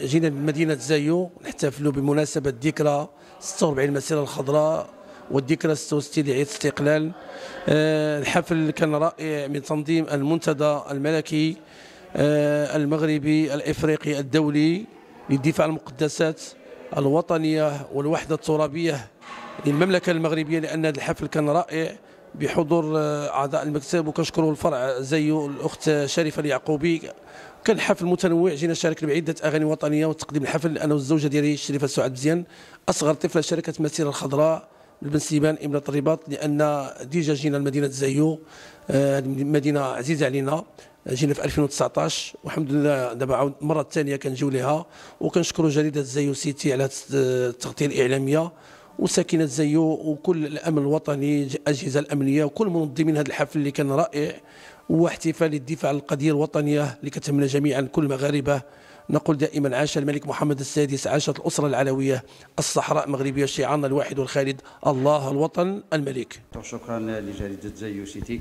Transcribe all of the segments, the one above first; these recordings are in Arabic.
جينا لمدينة زايو نحتفلوا بمناسبة ذكرى 46 المسيرة الخضراء والذكرى 66 لعيد الاستقلال آه، الحفل كان رائع من تنظيم المنتدى الملكي آه، المغربي الافريقي الدولي للدفاع عن المقدسات الوطنيه والوحده الترابيه للمملكه المغربيه لان هذا الحفل كان رائع بحضور آه، اعضاء المكتب وكنشكروا الفرع زيو الاخت شريفه اليعقوبي كان حفل متنوع جينا شاركنا بعده اغاني وطنيه وتقديم الحفل انا والزوجه ديالي الشريفه سعاد مزيان اصغر طفله شاركت مسيره الخضراء بن سيبان امراه الرباط لان ديجا جينا لمدينه زيو آه، مدينه عزيزه علينا جينا في 2019 والحمد لله دابا عاود المره الثانيه كنجيو ليها وكنشكروا جريده زيو سيتي على التغطيه الاعلاميه وساكنه زيو وكل الامن الوطني الاجهزه الامنيه وكل منظمين هذا الحفل اللي كان رائع واحتفال الدفاع عن القضية الوطنية اللي كتهمنا جميعا كل المغاربة نقول دائما عاش الملك محمد السادس عاشت الأسرة العلوية الصحراء المغربية شعارنا الواحد والخالد الله الوطن الملك شكرا لجريدة زيو سيتي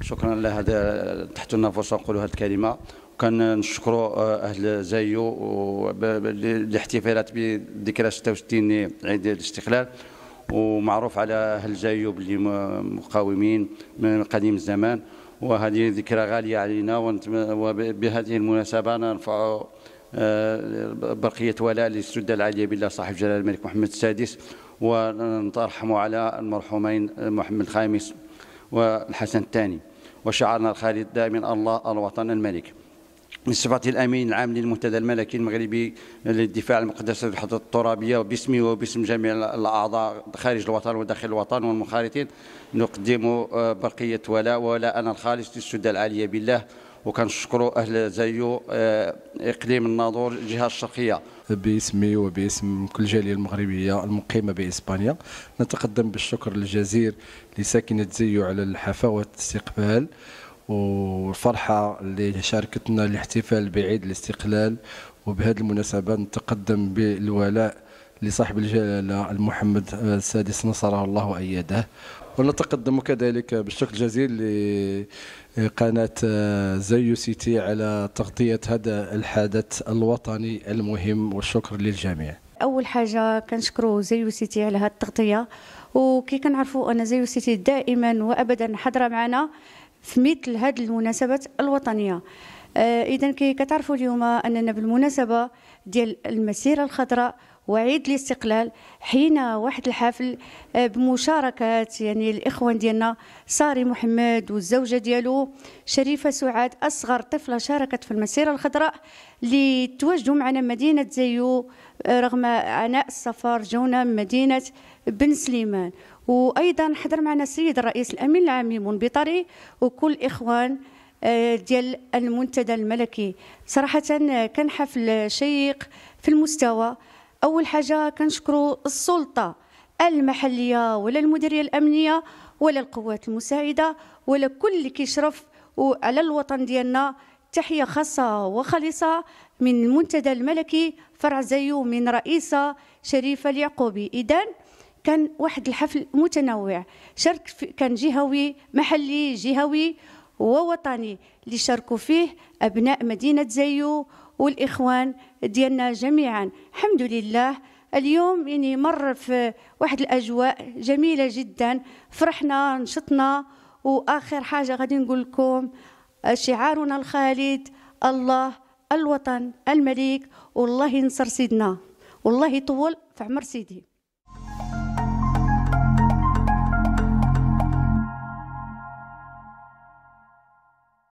شكرا لهذا تحت لنا فرصة نقولوا هذه الكلمة نشكر آه، اهل زايو الاحتفالات بذكرى 66 عيد الاستقلال ومعروف على اهل زايو اللي مقاومين من قديم الزمان وهذه ذكرى غالية علينا وبهذه المناسبة نرفع آه، برقية ولاء للسدة العالية بالله صاحب جلال الملك محمد السادس ونترحم على المرحومين محمد الخامس والحسن الثاني وشعرنا الخالد دائما الله الوطن الملك من الامين العام للمنتدى الملكي المغربي للدفاع عن المقدسات والحدود الترابيه وباسمي وباسم جميع الاعضاء خارج الوطن وداخل الوطن والمنخرطين نقدم آه، برقيه ولاء ولاء انا الخالص للسده العاليه بالله وكنشكروا اهل زيو آه، اقليم الناظور الجهه الشرقيه باسمي وباسم كل الجاليه المغربيه المقيمه باسبانيا نتقدم بالشكر الجزير لساكنه زيو على الحفاوه والاستقبال والفرحه اللي شاركتنا الاحتفال بعيد الاستقلال وبهذه المناسبه نتقدم بالولاء لصاحب الجلاله المحمد السادس نصره الله واياده ونتقدم كذلك بالشكر الجزيل لقناة زيو سيتي على تغطية هذا الحدث الوطني المهم والشكر للجميع أول حاجة كنشكرو زيو سيتي على هذه التغطية وكي كنعرفوا أن زيو سيتي دائما وأبدا حاضرة معنا في مثل هذه المناسبات الوطنيه آه، اذا كي كتعرفوا اليوم اننا بالمناسبه ديال المسيره الخضراء وعيد الاستقلال حين واحد الحفل آه، بمشاركه يعني الاخوان ديالنا ساري محمد والزوجه ديالو شريفه سعاد اصغر طفله شاركت في المسيره الخضراء اللي تواجدوا معنا مدينه زيو آه، رغم عناء السفر جونا مدينه بن سليمان وايضا حضر معنا السيد الرئيس الامين العام المنبطري وكل الاخوان آه، ديال المنتدى الملكي صراحه آه، كان حفل شيق في المستوى اول حاجه كنشكروا السلطه المحليه ولا المديريه الامنيه ولا القوات المساعده ولا كل اللي كيشرف على الوطن ديالنا تحيه خاصه وخالصه من المنتدى الملكي فرع زيو من رئيسه شريفه اليعقوبي اذا كان واحد الحفل متنوع شارك كان جهوي محلي جهوي ووطني اللي شاركوا فيه أبناء مدينة زيو والإخوان ديالنا جميعا الحمد لله اليوم يعني مر في واحد الأجواء جميلة جدا فرحنا نشطنا وآخر حاجة غادي نقول لكم شعارنا الخالد الله الوطن الملك والله ينصر سيدنا والله يطول في عمر سيدي